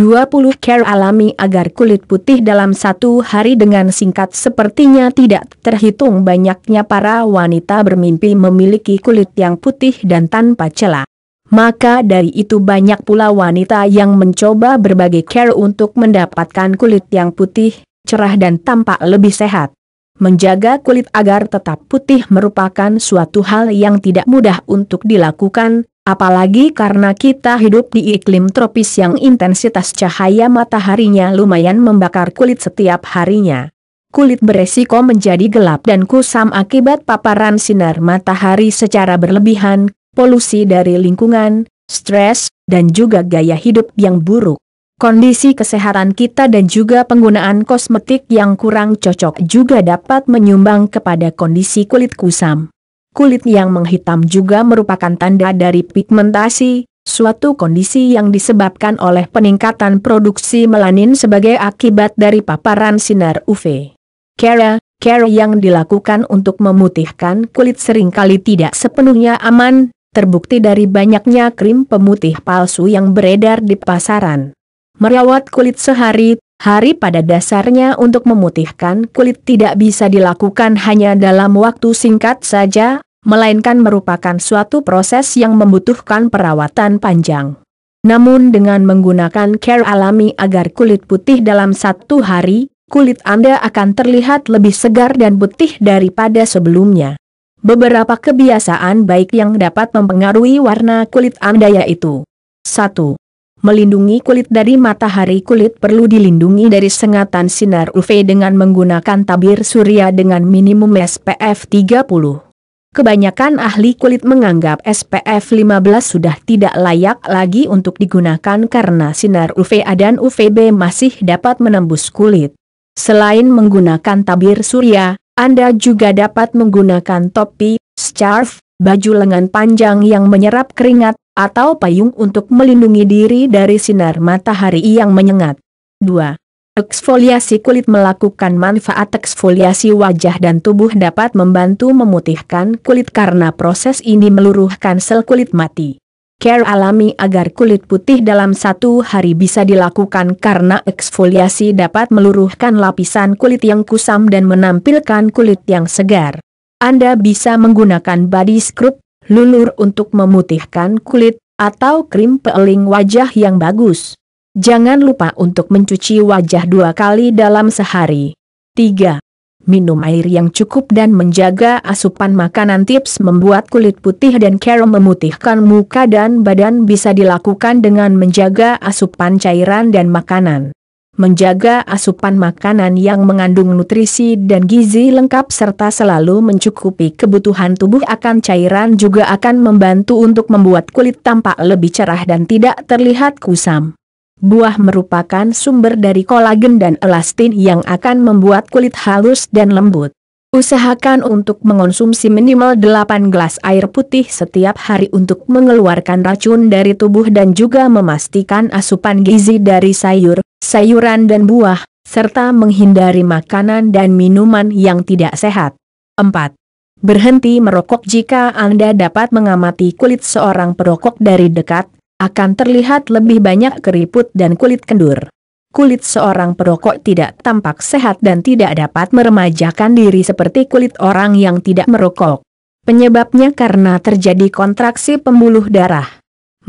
20 care alami agar kulit putih dalam satu hari dengan singkat sepertinya tidak terhitung banyaknya para wanita bermimpi memiliki kulit yang putih dan tanpa celah. Maka dari itu banyak pula wanita yang mencoba berbagai care untuk mendapatkan kulit yang putih, cerah dan tampak lebih sehat. Menjaga kulit agar tetap putih merupakan suatu hal yang tidak mudah untuk dilakukan, Apalagi karena kita hidup di iklim tropis yang intensitas cahaya mataharinya lumayan membakar kulit setiap harinya. Kulit beresiko menjadi gelap dan kusam akibat paparan sinar matahari secara berlebihan, polusi dari lingkungan, stres, dan juga gaya hidup yang buruk. Kondisi kesehatan kita dan juga penggunaan kosmetik yang kurang cocok juga dapat menyumbang kepada kondisi kulit kusam. Kulit yang menghitam juga merupakan tanda dari pigmentasi, suatu kondisi yang disebabkan oleh peningkatan produksi melanin sebagai akibat dari paparan sinar UV. Cara, care yang dilakukan untuk memutihkan kulit seringkali tidak sepenuhnya aman, terbukti dari banyaknya krim pemutih palsu yang beredar di pasaran. Merawat kulit sehari Hari pada dasarnya untuk memutihkan kulit tidak bisa dilakukan hanya dalam waktu singkat saja, melainkan merupakan suatu proses yang membutuhkan perawatan panjang. Namun dengan menggunakan care alami agar kulit putih dalam satu hari, kulit Anda akan terlihat lebih segar dan putih daripada sebelumnya. Beberapa kebiasaan baik yang dapat mempengaruhi warna kulit Anda yaitu 1. Melindungi kulit dari matahari kulit perlu dilindungi dari sengatan sinar UV dengan menggunakan tabir surya dengan minimum SPF 30. Kebanyakan ahli kulit menganggap SPF 15 sudah tidak layak lagi untuk digunakan karena sinar UVA dan UVB masih dapat menembus kulit. Selain menggunakan tabir surya, Anda juga dapat menggunakan topi, scarf, baju lengan panjang yang menyerap keringat, atau payung untuk melindungi diri dari sinar matahari yang menyengat. 2. Eksfoliasi kulit melakukan manfaat eksfoliasi wajah dan tubuh dapat membantu memutihkan kulit karena proses ini meluruhkan sel kulit mati. Care alami agar kulit putih dalam satu hari bisa dilakukan karena eksfoliasi dapat meluruhkan lapisan kulit yang kusam dan menampilkan kulit yang segar. Anda bisa menggunakan body scrub lulur untuk memutihkan kulit, atau krim peeling wajah yang bagus. Jangan lupa untuk mencuci wajah dua kali dalam sehari. 3. Minum air yang cukup dan menjaga asupan makanan tips membuat kulit putih dan care memutihkan muka dan badan bisa dilakukan dengan menjaga asupan cairan dan makanan menjaga asupan makanan yang mengandung nutrisi dan gizi lengkap serta selalu mencukupi kebutuhan tubuh akan cairan juga akan membantu untuk membuat kulit tampak lebih cerah dan tidak terlihat kusam. Buah merupakan sumber dari kolagen dan elastin yang akan membuat kulit halus dan lembut. Usahakan untuk mengonsumsi minimal 8 gelas air putih setiap hari untuk mengeluarkan racun dari tubuh dan juga memastikan asupan gizi dari sayur, sayuran dan buah, serta menghindari makanan dan minuman yang tidak sehat. 4. Berhenti merokok jika Anda dapat mengamati kulit seorang perokok dari dekat, akan terlihat lebih banyak keriput dan kulit kendur. Kulit seorang perokok tidak tampak sehat dan tidak dapat meremajakan diri seperti kulit orang yang tidak merokok. Penyebabnya karena terjadi kontraksi pembuluh darah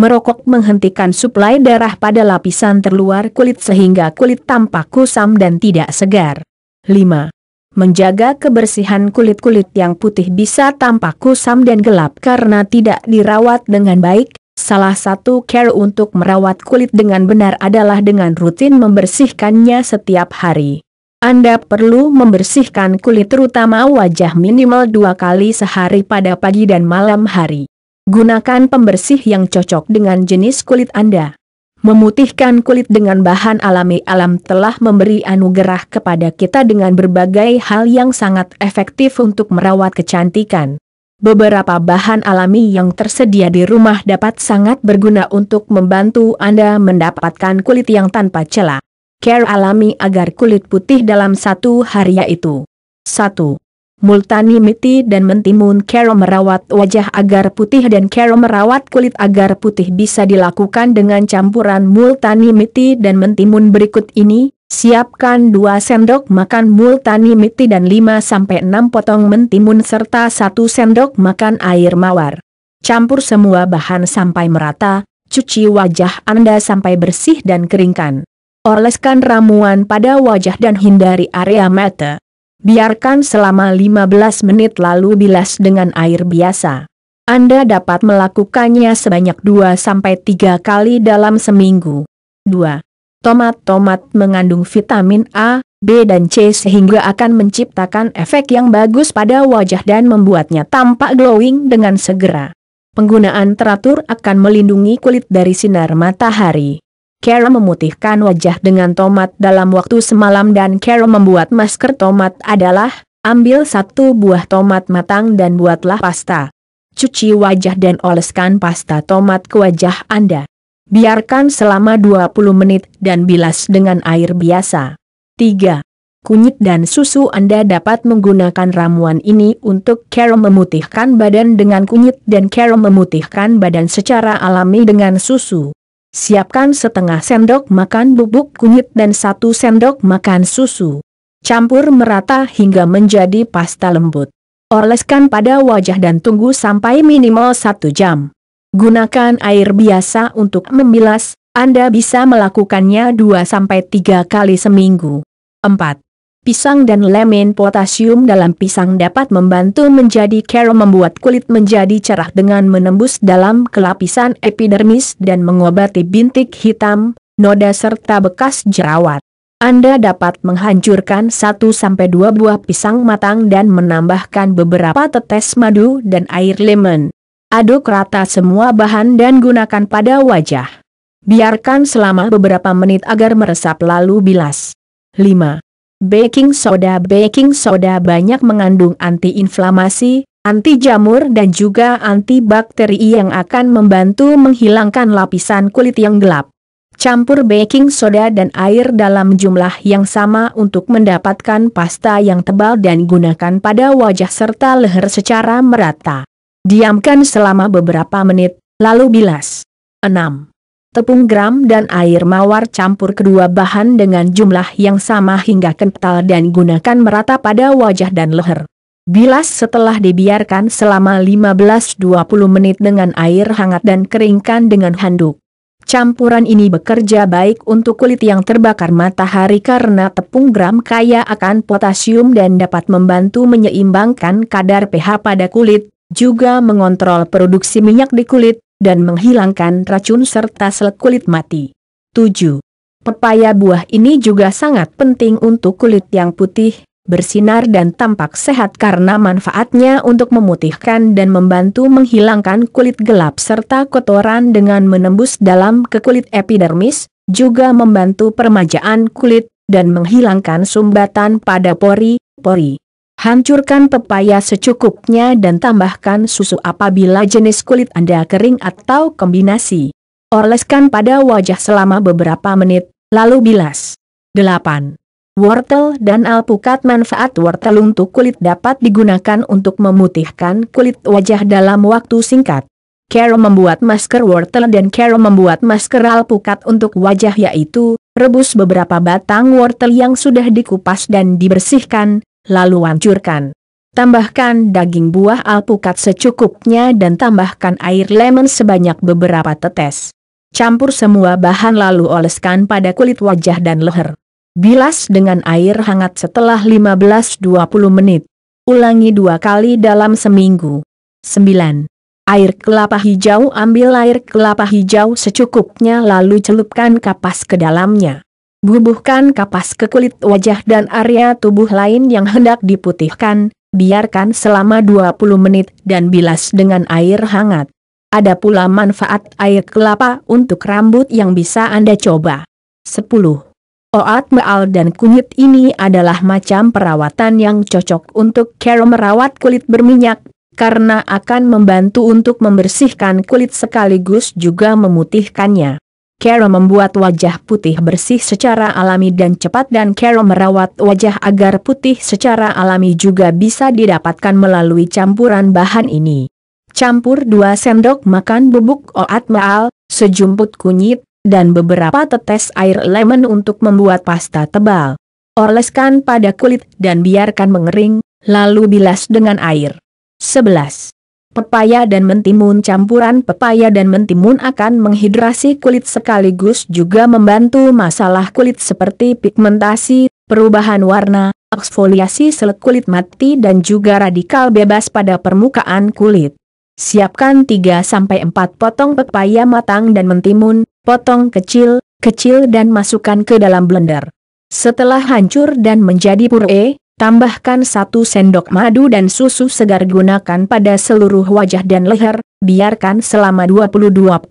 merokok menghentikan suplai darah pada lapisan terluar kulit sehingga kulit tampak kusam dan tidak segar. 5. Menjaga kebersihan kulit-kulit yang putih bisa tampak kusam dan gelap karena tidak dirawat dengan baik, Salah satu care untuk merawat kulit dengan benar adalah dengan rutin membersihkannya setiap hari. Anda perlu membersihkan kulit terutama wajah minimal dua kali sehari pada pagi dan malam hari. Gunakan pembersih yang cocok dengan jenis kulit Anda. Memutihkan kulit dengan bahan alami alam telah memberi anugerah kepada kita dengan berbagai hal yang sangat efektif untuk merawat kecantikan. Beberapa bahan alami yang tersedia di rumah dapat sangat berguna untuk membantu Anda mendapatkan kulit yang tanpa celah. Care alami agar kulit putih dalam satu hari yaitu 1. Multani Miti dan Mentimun Kero merawat wajah agar putih dan Kero merawat kulit agar putih bisa dilakukan dengan campuran Multani Miti dan Mentimun berikut ini. Siapkan 2 sendok makan Multani Miti dan 5-6 potong Mentimun serta 1 sendok makan air mawar. Campur semua bahan sampai merata, cuci wajah Anda sampai bersih dan keringkan. Oleskan ramuan pada wajah dan hindari area mata. Biarkan selama 15 menit lalu bilas dengan air biasa. Anda dapat melakukannya sebanyak 2-3 kali dalam seminggu. 2. Tomat-tomat mengandung vitamin A, B dan C sehingga akan menciptakan efek yang bagus pada wajah dan membuatnya tampak glowing dengan segera. Penggunaan teratur akan melindungi kulit dari sinar matahari. Kara memutihkan wajah dengan tomat dalam waktu semalam dan Kara membuat masker tomat adalah, ambil satu buah tomat matang dan buatlah pasta. Cuci wajah dan oleskan pasta tomat ke wajah Anda. Biarkan selama 20 menit dan bilas dengan air biasa. 3. Kunyit dan susu Anda dapat menggunakan ramuan ini untuk care memutihkan badan dengan kunyit dan care memutihkan badan secara alami dengan susu. Siapkan setengah sendok makan bubuk kunyit dan satu sendok makan susu. Campur merata hingga menjadi pasta lembut. Oleskan pada wajah dan tunggu sampai minimal satu jam. Gunakan air biasa untuk membilas, Anda bisa melakukannya 2-3 kali seminggu. 4. Pisang dan lemon, potasium dalam pisang dapat membantu menjadi kerom membuat kulit menjadi cerah dengan menembus dalam kelapisan epidermis dan mengobati bintik hitam, noda serta bekas jerawat. Anda dapat menghancurkan 1-2 buah pisang matang dan menambahkan beberapa tetes madu dan air lemon. Aduk rata semua bahan dan gunakan pada wajah. Biarkan selama beberapa menit agar meresap lalu bilas. 5. Baking soda Baking soda banyak mengandung antiinflamasi, anti jamur dan juga antibakteri yang akan membantu menghilangkan lapisan kulit yang gelap. Campur baking soda dan air dalam jumlah yang sama untuk mendapatkan pasta yang tebal dan gunakan pada wajah serta leher secara merata. Diamkan selama beberapa menit, lalu bilas. 6 tepung gram dan air mawar campur kedua bahan dengan jumlah yang sama hingga kental dan gunakan merata pada wajah dan leher. Bilas setelah dibiarkan selama 15-20 menit dengan air hangat dan keringkan dengan handuk. Campuran ini bekerja baik untuk kulit yang terbakar matahari karena tepung gram kaya akan potasium dan dapat membantu menyeimbangkan kadar pH pada kulit, juga mengontrol produksi minyak di kulit, dan menghilangkan racun serta sel kulit mati. 7. Pepaya buah ini juga sangat penting untuk kulit yang putih, bersinar dan tampak sehat karena manfaatnya untuk memutihkan dan membantu menghilangkan kulit gelap serta kotoran dengan menembus dalam ke kulit epidermis, juga membantu permajaan kulit, dan menghilangkan sumbatan pada pori-pori. Hancurkan pepaya secukupnya dan tambahkan susu apabila jenis kulit Anda kering atau kombinasi. Oleskan pada wajah selama beberapa menit, lalu bilas. 8. Wortel dan alpukat Manfaat wortel untuk kulit dapat digunakan untuk memutihkan kulit wajah dalam waktu singkat. Care membuat masker wortel dan care membuat masker alpukat untuk wajah yaitu, rebus beberapa batang wortel yang sudah dikupas dan dibersihkan, lalu hancurkan. Tambahkan daging buah alpukat secukupnya dan tambahkan air lemon sebanyak beberapa tetes. Campur semua bahan lalu oleskan pada kulit wajah dan leher. Bilas dengan air hangat setelah 15-20 menit. Ulangi dua kali dalam seminggu. 9. Air kelapa hijau Ambil air kelapa hijau secukupnya lalu celupkan kapas ke dalamnya. Bubuhkan kapas ke kulit wajah dan area tubuh lain yang hendak diputihkan, biarkan selama 20 menit dan bilas dengan air hangat. Ada pula manfaat air kelapa untuk rambut yang bisa Anda coba. 10. Oat meal dan kunyit ini adalah macam perawatan yang cocok untuk care merawat kulit berminyak, karena akan membantu untuk membersihkan kulit sekaligus juga memutihkannya. Carol membuat wajah putih bersih secara alami dan cepat dan Carol merawat wajah agar putih secara alami juga bisa didapatkan melalui campuran bahan ini. Campur 2 sendok makan bubuk oat maal, sejumput kunyit, dan beberapa tetes air lemon untuk membuat pasta tebal. Oleskan pada kulit dan biarkan mengering, lalu bilas dengan air. 11. Pepaya dan mentimun campuran pepaya dan mentimun akan menghidrasi kulit sekaligus juga membantu masalah kulit seperti pigmentasi, perubahan warna, eksfoliasi sel kulit mati dan juga radikal bebas pada permukaan kulit. Siapkan 3-4 potong pepaya matang dan mentimun, potong kecil, kecil dan masukkan ke dalam blender. Setelah hancur dan menjadi puree, Tambahkan satu sendok madu dan susu segar gunakan pada seluruh wajah dan leher, biarkan selama 20-25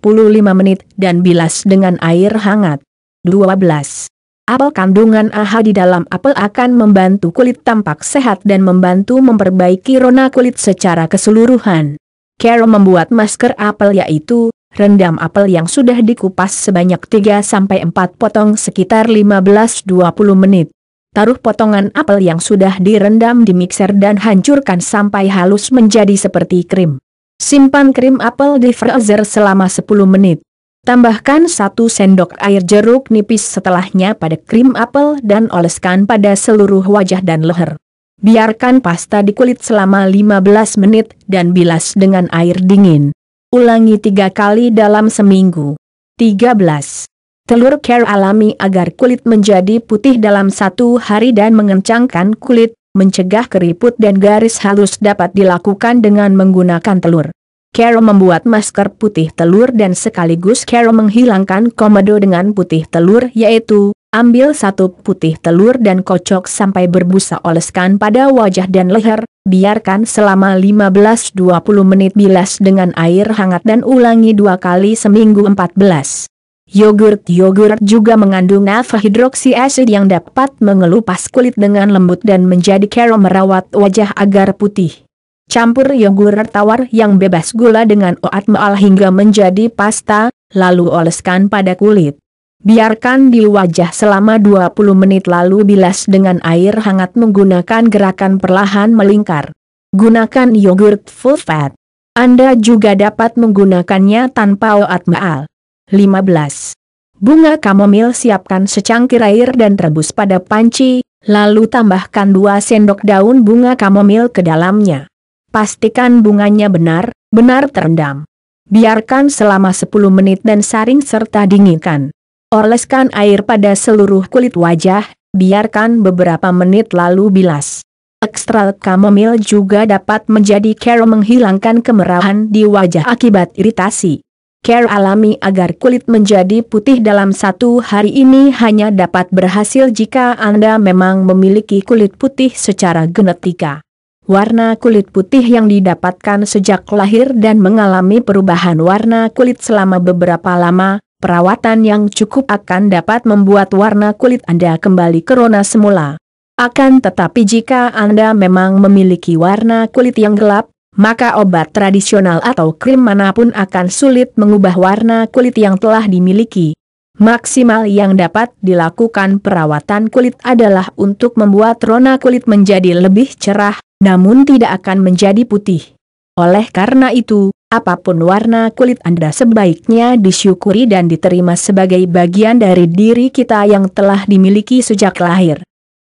menit dan bilas dengan air hangat. 12. Apel kandungan AHA di dalam apel akan membantu kulit tampak sehat dan membantu memperbaiki rona kulit secara keseluruhan. Carol membuat masker apel yaitu, rendam apel yang sudah dikupas sebanyak 3-4 potong sekitar 15-20 menit. Taruh potongan apel yang sudah direndam di mixer dan hancurkan sampai halus menjadi seperti krim. Simpan krim apel di freezer selama 10 menit. Tambahkan 1 sendok air jeruk nipis setelahnya pada krim apel dan oleskan pada seluruh wajah dan leher. Biarkan pasta di kulit selama 15 menit dan bilas dengan air dingin. Ulangi tiga kali dalam seminggu. 13 telur care alami agar kulit menjadi putih dalam satu hari dan mengencangkan kulit, mencegah keriput dan garis halus dapat dilakukan dengan menggunakan telur. Care membuat masker putih telur dan sekaligus care menghilangkan komedo dengan putih telur yaitu, ambil satu putih telur dan kocok sampai berbusa oleskan pada wajah dan leher, biarkan selama 15-20 menit bilas dengan air hangat dan ulangi dua kali seminggu 14. Yogurt-yogurt juga mengandung alpha hydroxy acid yang dapat mengelupas kulit dengan lembut dan menjadi cara merawat wajah agar putih. Campur yogurt tawar yang bebas gula dengan oatmeal hingga menjadi pasta, lalu oleskan pada kulit. Biarkan di wajah selama 20 menit lalu bilas dengan air hangat menggunakan gerakan perlahan melingkar. Gunakan yogurt full fat. Anda juga dapat menggunakannya tanpa oatmeal. 15. Bunga kamomil siapkan secangkir air dan rebus pada panci, lalu tambahkan 2 sendok daun bunga kamomil ke dalamnya. Pastikan bunganya benar, benar terendam. Biarkan selama 10 menit dan saring serta dinginkan. Oleskan air pada seluruh kulit wajah, biarkan beberapa menit lalu bilas. Ekstrak kamomil juga dapat menjadi cara menghilangkan kemerahan di wajah akibat iritasi care alami agar kulit menjadi putih dalam satu hari ini hanya dapat berhasil jika Anda memang memiliki kulit putih secara genetika. Warna kulit putih yang didapatkan sejak lahir dan mengalami perubahan warna kulit selama beberapa lama, perawatan yang cukup akan dapat membuat warna kulit Anda kembali ke rona semula. Akan tetapi jika Anda memang memiliki warna kulit yang gelap, maka obat tradisional atau krim manapun akan sulit mengubah warna kulit yang telah dimiliki. Maksimal yang dapat dilakukan perawatan kulit adalah untuk membuat rona kulit menjadi lebih cerah, namun tidak akan menjadi putih. Oleh karena itu, apapun warna kulit Anda sebaiknya disyukuri dan diterima sebagai bagian dari diri kita yang telah dimiliki sejak lahir.